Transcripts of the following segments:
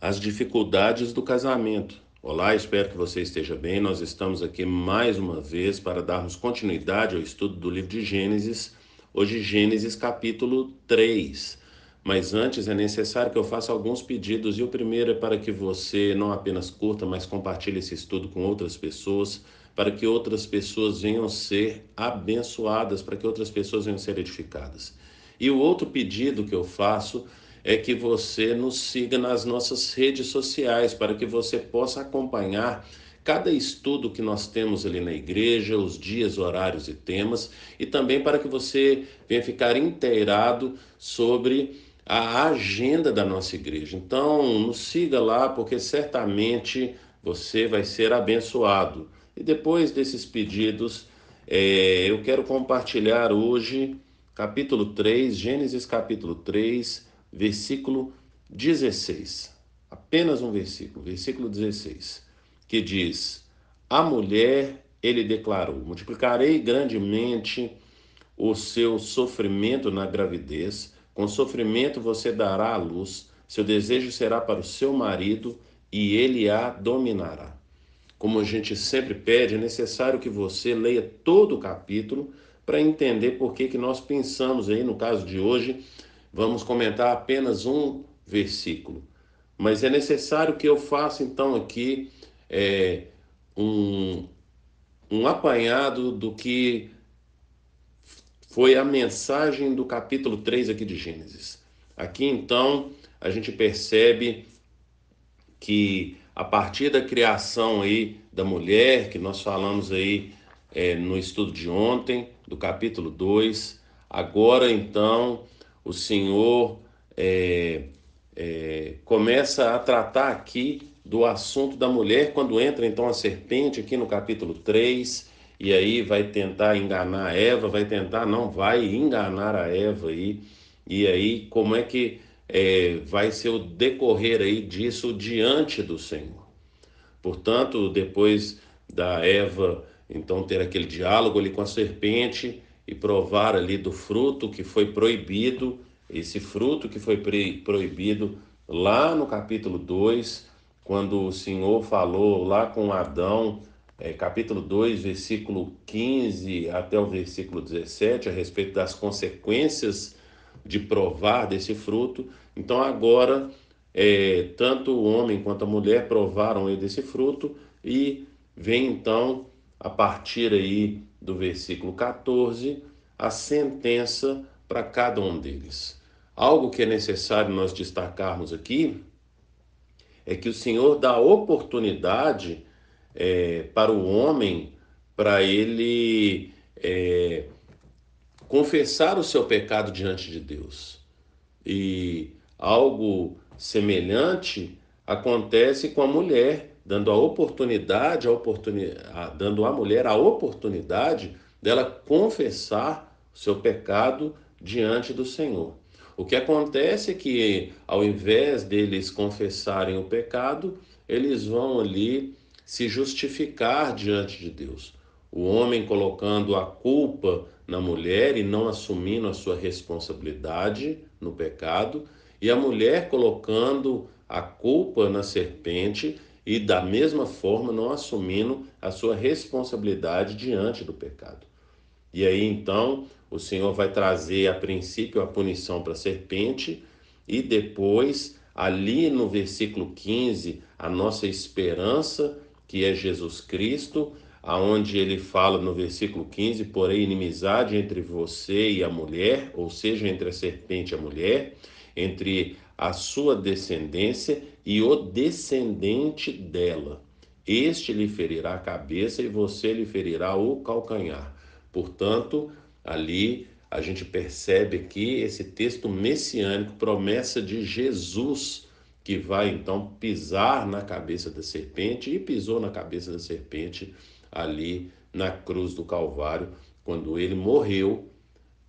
as dificuldades do casamento. Olá, espero que você esteja bem. Nós estamos aqui mais uma vez para darmos continuidade ao estudo do livro de Gênesis, hoje Gênesis capítulo 3. Mas antes é necessário que eu faça alguns pedidos e o primeiro é para que você não apenas curta, mas compartilhe esse estudo com outras pessoas, para que outras pessoas venham ser abençoadas, para que outras pessoas venham ser edificadas. E o outro pedido que eu faço é que você nos siga nas nossas redes sociais para que você possa acompanhar cada estudo que nós temos ali na igreja, os dias, horários e temas, e também para que você venha ficar inteirado sobre a agenda da nossa igreja. Então, nos siga lá, porque certamente você vai ser abençoado. E depois desses pedidos, é, eu quero compartilhar hoje, capítulo 3, Gênesis capítulo 3 versículo 16. Apenas um versículo, versículo 16, que diz: A mulher, ele declarou: Multiplicarei grandemente o seu sofrimento na gravidez, com sofrimento você dará à luz, seu desejo será para o seu marido e ele a dominará. Como a gente sempre pede, é necessário que você leia todo o capítulo para entender por que, que nós pensamos aí, no caso de hoje, Vamos comentar apenas um versículo. Mas é necessário que eu faça então aqui é, um, um apanhado do que foi a mensagem do capítulo 3 aqui de Gênesis. Aqui então a gente percebe que a partir da criação aí da mulher, que nós falamos aí é, no estudo de ontem, do capítulo 2, agora então o Senhor é, é, começa a tratar aqui do assunto da mulher, quando entra então a serpente aqui no capítulo 3, e aí vai tentar enganar a Eva, vai tentar, não vai enganar a Eva aí, e aí como é que é, vai ser o decorrer aí disso diante do Senhor. Portanto, depois da Eva então ter aquele diálogo ali com a serpente e provar ali do fruto que foi proibido, esse fruto que foi proibido lá no capítulo 2, quando o Senhor falou lá com Adão, é, capítulo 2, versículo 15 até o versículo 17, a respeito das consequências de provar desse fruto. Então, agora, é, tanto o homem quanto a mulher provaram desse fruto e vem então, a partir aí do versículo 14, a sentença para cada um deles. Algo que é necessário nós destacarmos aqui é que o Senhor dá oportunidade é, para o homem para ele é, confessar o seu pecado diante de Deus. E algo semelhante acontece com a mulher, dando a oportunidade, a oportuni a, dando à mulher a oportunidade dela confessar o seu pecado diante do Senhor. O que acontece é que, ao invés deles confessarem o pecado, eles vão ali se justificar diante de Deus. O homem colocando a culpa na mulher e não assumindo a sua responsabilidade no pecado, e a mulher colocando a culpa na serpente e, da mesma forma, não assumindo a sua responsabilidade diante do pecado. E aí então o Senhor vai trazer a princípio a punição para a serpente e depois, ali no versículo 15, a nossa esperança, que é Jesus Cristo, aonde ele fala no versículo 15, porém inimizade entre você e a mulher, ou seja, entre a serpente e a mulher, entre a sua descendência e o descendente dela. Este lhe ferirá a cabeça e você lhe ferirá o calcanhar. Portanto, Ali a gente percebe aqui esse texto messiânico, promessa de Jesus, que vai então pisar na cabeça da serpente e pisou na cabeça da serpente ali na cruz do Calvário, quando ele morreu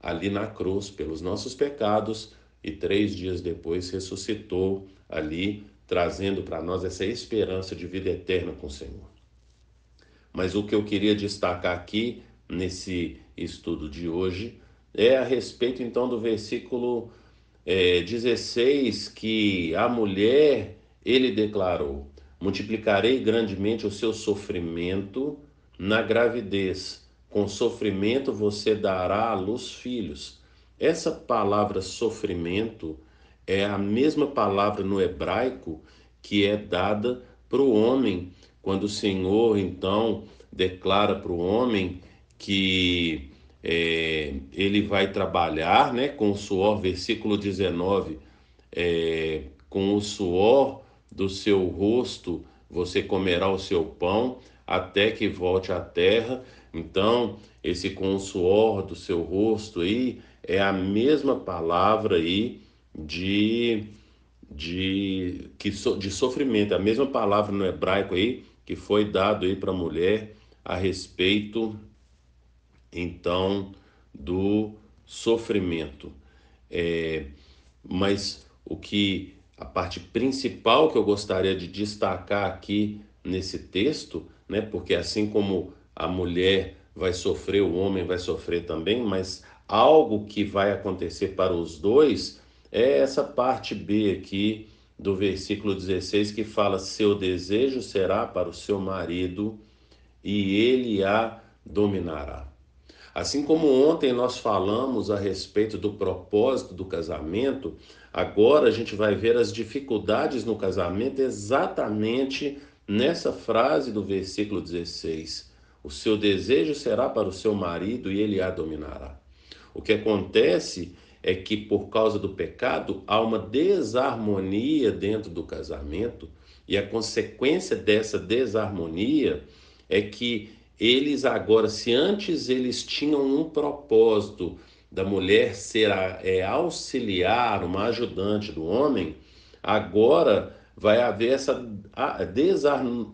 ali na cruz pelos nossos pecados e três dias depois ressuscitou ali, trazendo para nós essa esperança de vida eterna com o Senhor. Mas o que eu queria destacar aqui nesse estudo de hoje é a respeito então do versículo é, 16 que a mulher ele declarou: multiplicarei grandemente o seu sofrimento na gravidez. Com sofrimento você dará à luz filhos. Essa palavra sofrimento é a mesma palavra no hebraico que é dada para o homem, quando o Senhor então declara para o homem que é, ele vai trabalhar né, com o suor, versículo 19, é, com o suor do seu rosto você comerá o seu pão até que volte à terra. Então, esse com o suor do seu rosto aí é a mesma palavra aí de de que so, de sofrimento, a mesma palavra no hebraico aí que foi dado aí para a mulher a respeito então do sofrimento. É, mas o que a parte principal que eu gostaria de destacar aqui nesse texto, né, porque assim como a mulher vai sofrer, o homem vai sofrer também, mas algo que vai acontecer para os dois é essa parte B aqui do versículo 16 que fala: Seu desejo será para o seu marido e ele a dominará. Assim como ontem nós falamos a respeito do propósito do casamento, agora a gente vai ver as dificuldades no casamento exatamente nessa frase do versículo 16. O seu desejo será para o seu marido e ele a dominará. O que acontece é que por causa do pecado há uma desarmonia dentro do casamento e a consequência dessa desarmonia é que eles agora, se antes eles tinham um propósito da mulher ser a, é, auxiliar, uma ajudante do homem, agora vai haver essa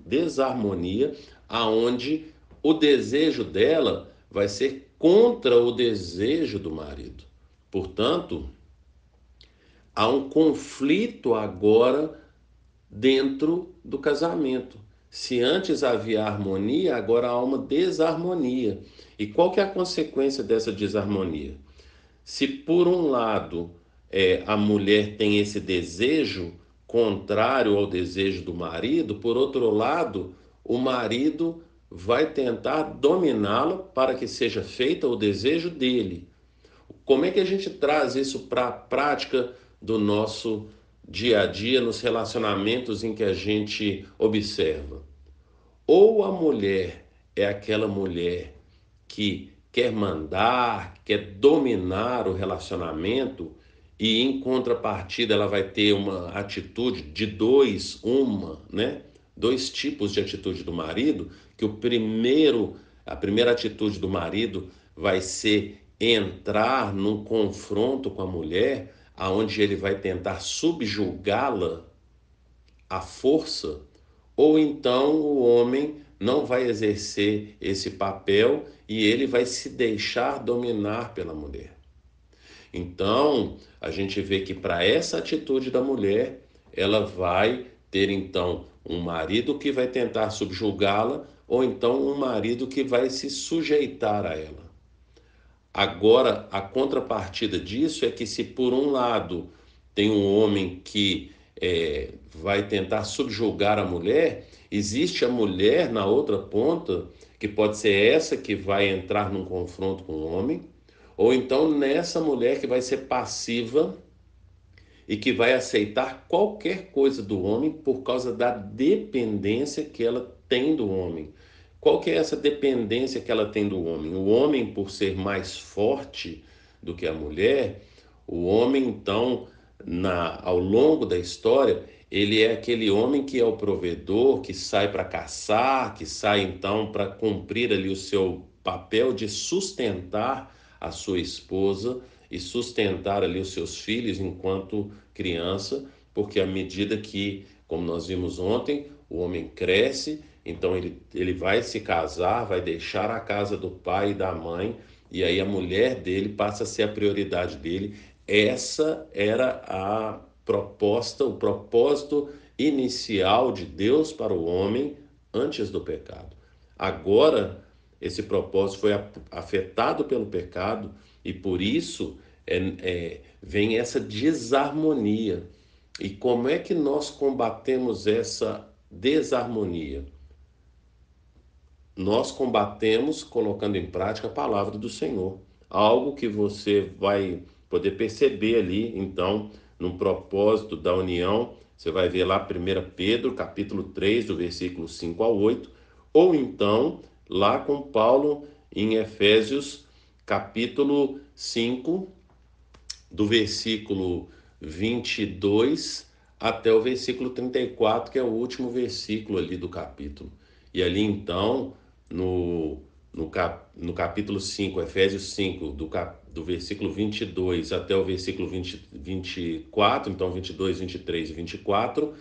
desarmonia aonde o desejo dela vai ser contra o desejo do marido. Portanto, há um conflito agora dentro do casamento. Se antes havia harmonia, agora há uma desarmonia. E qual que é a consequência dessa desarmonia? Se por um lado é, a mulher tem esse desejo contrário ao desejo do marido, por outro lado, o marido vai tentar dominá-la para que seja feita o desejo dele. Como é que a gente traz isso para a prática do nosso dia a dia nos relacionamentos em que a gente observa. Ou a mulher é aquela mulher que quer mandar, quer dominar o relacionamento e em contrapartida ela vai ter uma atitude de dois, uma, né? Dois tipos de atitude do marido, que o primeiro, a primeira atitude do marido vai ser entrar num confronto com a mulher aonde ele vai tentar subjulgá-la à força, ou então o homem não vai exercer esse papel e ele vai se deixar dominar pela mulher. Então, a gente vê que para essa atitude da mulher, ela vai ter então um marido que vai tentar subjulgá-la ou então um marido que vai se sujeitar a ela. Agora, a contrapartida disso é que, se por um lado tem um homem que é, vai tentar subjugar a mulher, existe a mulher na outra ponta, que pode ser essa que vai entrar num confronto com o homem, ou então nessa mulher que vai ser passiva e que vai aceitar qualquer coisa do homem por causa da dependência que ela tem do homem. Qual que é essa dependência que ela tem do homem? O homem, por ser mais forte do que a mulher, o homem, então, na, ao longo da história, ele é aquele homem que é o provedor, que sai para caçar, que sai, então, para cumprir ali o seu papel de sustentar a sua esposa e sustentar ali os seus filhos enquanto criança, porque à medida que, como nós vimos ontem, o homem cresce então ele, ele vai se casar, vai deixar a casa do pai e da mãe, e aí a mulher dele passa a ser a prioridade dele. Essa era a proposta, o propósito inicial de Deus para o homem antes do pecado. Agora, esse propósito foi afetado pelo pecado e por isso é, é, vem essa desarmonia. E como é que nós combatemos essa desarmonia? nós combatemos colocando em prática a palavra do Senhor. Algo que você vai poder perceber ali, então, no propósito da união, você vai ver lá 1 Pedro, capítulo 3, do versículo 5 ao 8, ou então lá com Paulo em Efésios, capítulo 5, do versículo 22 até o versículo 34, que é o último versículo ali do capítulo. E ali então no, no, cap, no capítulo 5, Efésios 5, do, cap, do versículo 22 até o versículo 20, 24, então 22, 23 e 24,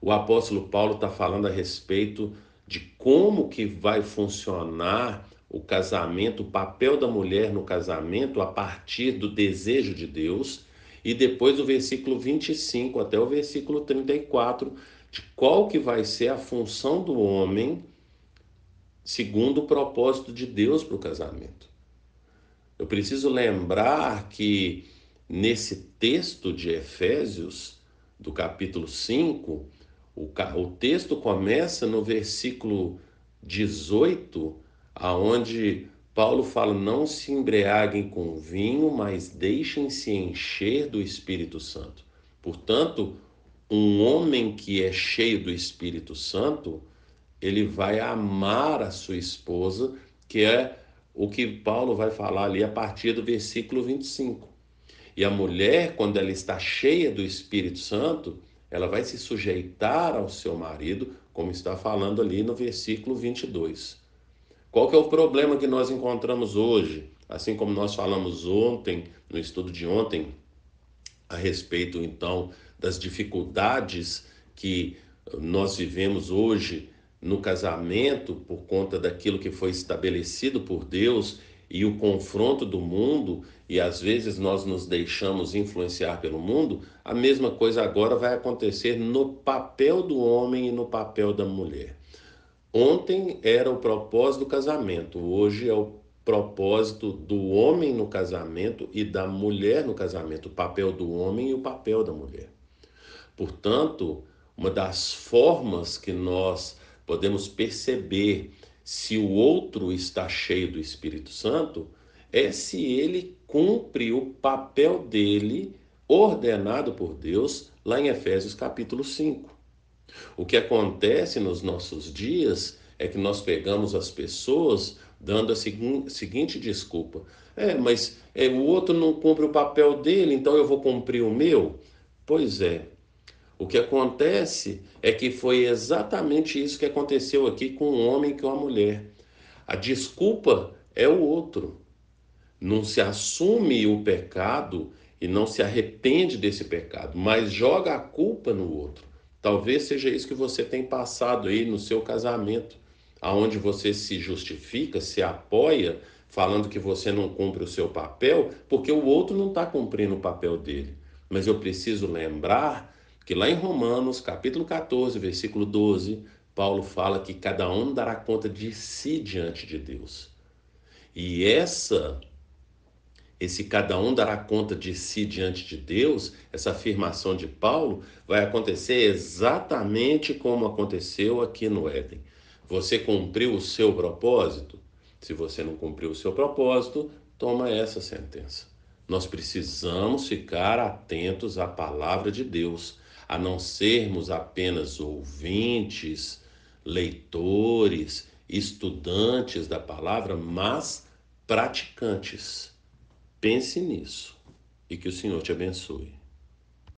o apóstolo Paulo está falando a respeito de como que vai funcionar o casamento, o papel da mulher no casamento a partir do desejo de Deus, e depois do versículo 25 até o versículo 34, de qual que vai ser a função do homem segundo o propósito de Deus para o casamento. Eu preciso lembrar que nesse texto de Efésios, do capítulo 5, o, o texto começa no versículo 18, aonde Paulo fala: Não se embriaguem com vinho, mas deixem-se encher do Espírito Santo. Portanto, um homem que é cheio do Espírito Santo, ele vai amar a sua esposa, que é o que Paulo vai falar ali a partir do versículo 25. E a mulher, quando ela está cheia do Espírito Santo, ela vai se sujeitar ao seu marido, como está falando ali no versículo 22. Qual que é o problema que nós encontramos hoje? Assim como nós falamos ontem, no estudo de ontem, a respeito então das dificuldades que nós vivemos hoje no casamento por conta daquilo que foi estabelecido por Deus e o confronto do mundo, e às vezes nós nos deixamos influenciar pelo mundo, a mesma coisa agora vai acontecer no papel do homem e no papel da mulher. Ontem era o propósito do casamento, hoje é o propósito do homem no casamento e da mulher no casamento, o papel do homem e o papel da mulher. Portanto, uma das formas que nós podemos perceber se o outro está cheio do Espírito Santo, é se ele cumpre o papel dele ordenado por Deus lá em Efésios capítulo 5. O que acontece nos nossos dias é que nós pegamos as pessoas dando a segu seguinte desculpa: é, mas é, o outro não cumpre o papel dele, então eu vou cumprir o meu? Pois é, o que acontece é que foi exatamente isso que aconteceu aqui com um homem com a mulher. A desculpa é o outro. Não se assume o pecado e não se arrepende desse pecado, mas joga a culpa no outro. Talvez seja isso que você tem passado aí no seu casamento, aonde você se justifica, se apoia, falando que você não cumpre o seu papel, porque o outro não está cumprindo o papel dele. Mas eu preciso lembrar porque lá em Romanos, capítulo 14, versículo 12, Paulo fala que cada um dará conta de si diante de Deus. E essa esse cada um dará conta de si diante de Deus, essa afirmação de Paulo vai acontecer exatamente como aconteceu aqui no Éden. Você cumpriu o seu propósito? Se você não cumpriu o seu propósito, toma essa sentença. Nós precisamos ficar atentos à palavra de Deus a não sermos apenas ouvintes, leitores, estudantes da palavra, mas praticantes. Pense nisso e que o Senhor te abençoe.